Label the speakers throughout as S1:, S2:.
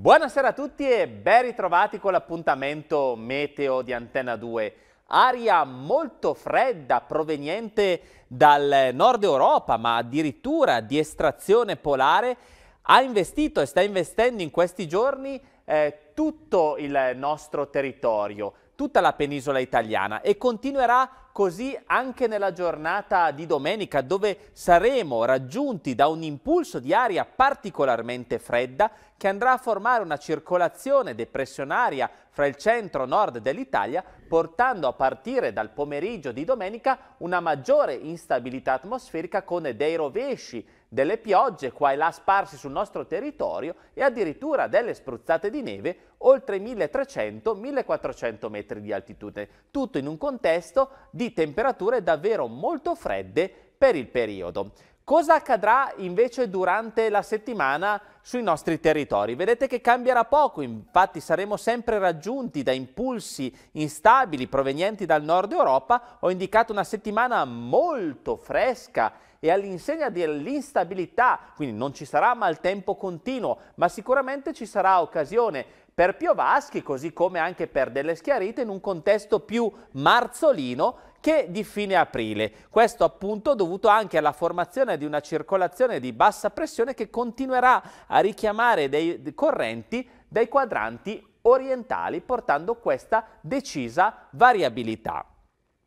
S1: Buonasera a tutti e ben ritrovati con l'appuntamento meteo di Antena 2. Aria molto fredda proveniente dal nord Europa, ma addirittura di estrazione polare, ha investito e sta investendo in questi giorni eh, tutto il nostro territorio, tutta la penisola italiana e continuerà così anche nella giornata di domenica dove saremo raggiunti da un impulso di aria particolarmente fredda che andrà a formare una circolazione depressionaria fra il centro-nord dell'Italia portando a partire dal pomeriggio di domenica una maggiore instabilità atmosferica con dei rovesci delle piogge qua e là sparsi sul nostro territorio e addirittura delle spruzzate di neve oltre 1300-1400 metri di altitudine, tutto in un contesto di temperature davvero molto fredde per il periodo. Cosa accadrà invece durante la settimana sui nostri territori? Vedete che cambierà poco, infatti saremo sempre raggiunti da impulsi instabili provenienti dal nord Europa. Ho indicato una settimana molto fresca e all'insegna dell'instabilità, quindi non ci sarà maltempo continuo, ma sicuramente ci sarà occasione per piovaschi, così come anche per delle schiarite, in un contesto più marzolino che di fine aprile. Questo appunto dovuto anche alla formazione di una circolazione di bassa pressione che continuerà a richiamare dei correnti dai quadranti orientali portando questa decisa variabilità.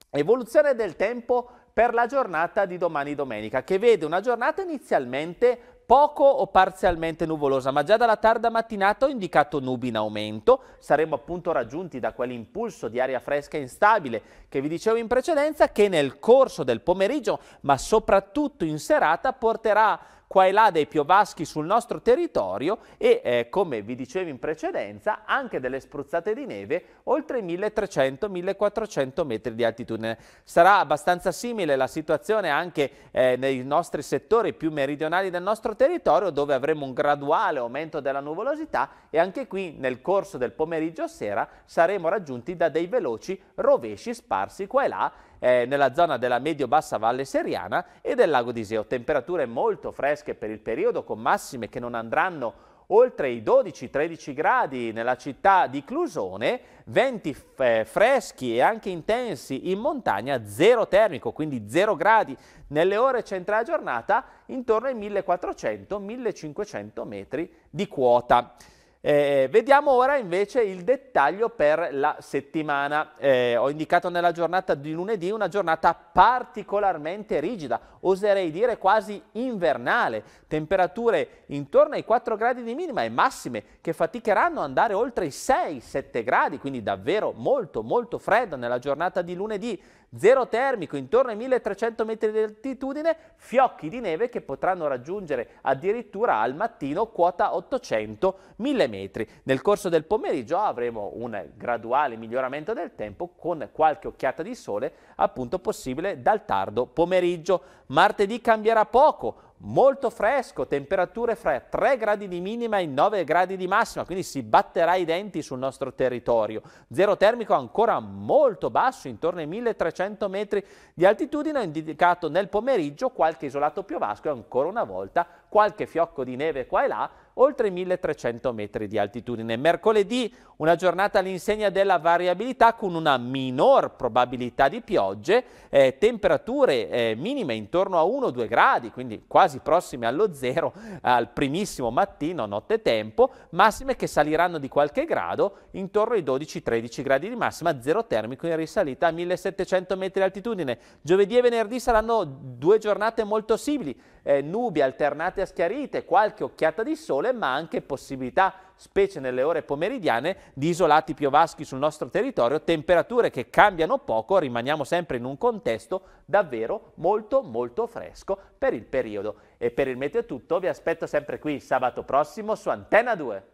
S1: Evoluzione del tempo per la giornata di domani domenica che vede una giornata inizialmente poco o parzialmente nuvolosa, ma già dalla tarda mattinata ho indicato nubi in aumento. Saremo appunto raggiunti da quell'impulso di aria fresca e instabile che vi dicevo in precedenza che nel corso del pomeriggio, ma soprattutto in serata, porterà qua e là dei piovaschi sul nostro territorio e, eh, come vi dicevo in precedenza, anche delle spruzzate di neve oltre i 1300-1400 metri di altitudine. Sarà abbastanza simile la situazione anche eh, nei nostri settori più meridionali del nostro territorio dove avremo un graduale aumento della nuvolosità e anche qui nel corso del pomeriggio sera saremo raggiunti da dei veloci rovesci sparsi qua e là eh, nella zona della medio-bassa Valle Seriana e del lago di Seo. Temperature molto fresche per il periodo con massime che non andranno oltre i 12-13 gradi nella città di Clusone, venti eh, freschi e anche intensi in montagna, zero termico, quindi zero gradi nelle ore centrale giornata, intorno ai 1400-1500 metri di quota. Eh, vediamo ora invece il dettaglio per la settimana. Eh, ho indicato nella giornata di lunedì una giornata particolarmente rigida, oserei dire quasi invernale, temperature intorno ai 4 gradi di minima e massime che faticheranno ad andare oltre i 6-7 gradi, quindi davvero molto molto freddo nella giornata di lunedì zero termico intorno ai 1300 metri di altitudine, fiocchi di neve che potranno raggiungere addirittura al mattino quota 800-1000 metri. Nel corso del pomeriggio avremo un graduale miglioramento del tempo con qualche occhiata di sole appunto possibile dal tardo pomeriggio. Martedì cambierà poco, molto fresco, temperature fra 3 gradi di minima e 9 gradi di massima, quindi si batterà i denti sul nostro territorio. Zero termico ancora molto basso, intorno ai 1300 metri di altitudine, ho indicato nel pomeriggio qualche isolato piovasco e ancora una volta qualche fiocco di neve qua e là, oltre 1300 metri di altitudine. Mercoledì una giornata all'insegna della variabilità con una minor probabilità di piogge, eh, temperature eh, minime intorno a 1-2 gradi, quindi quasi prossime allo zero eh, al primissimo mattino, notte tempo, massime che saliranno di qualche grado intorno ai 12-13 gradi di massima, zero termico in risalita a 1700 metri di altitudine. Giovedì e venerdì saranno due giornate molto simili, eh, nubi alternate a schiarite, qualche occhiata di sole, ma anche possibilità, specie nelle ore pomeridiane, di isolati piovaschi sul nostro territorio, temperature che cambiano poco, rimaniamo sempre in un contesto davvero molto molto fresco per il periodo. E per il meteo è tutto vi aspetto sempre qui sabato prossimo su Antenna 2.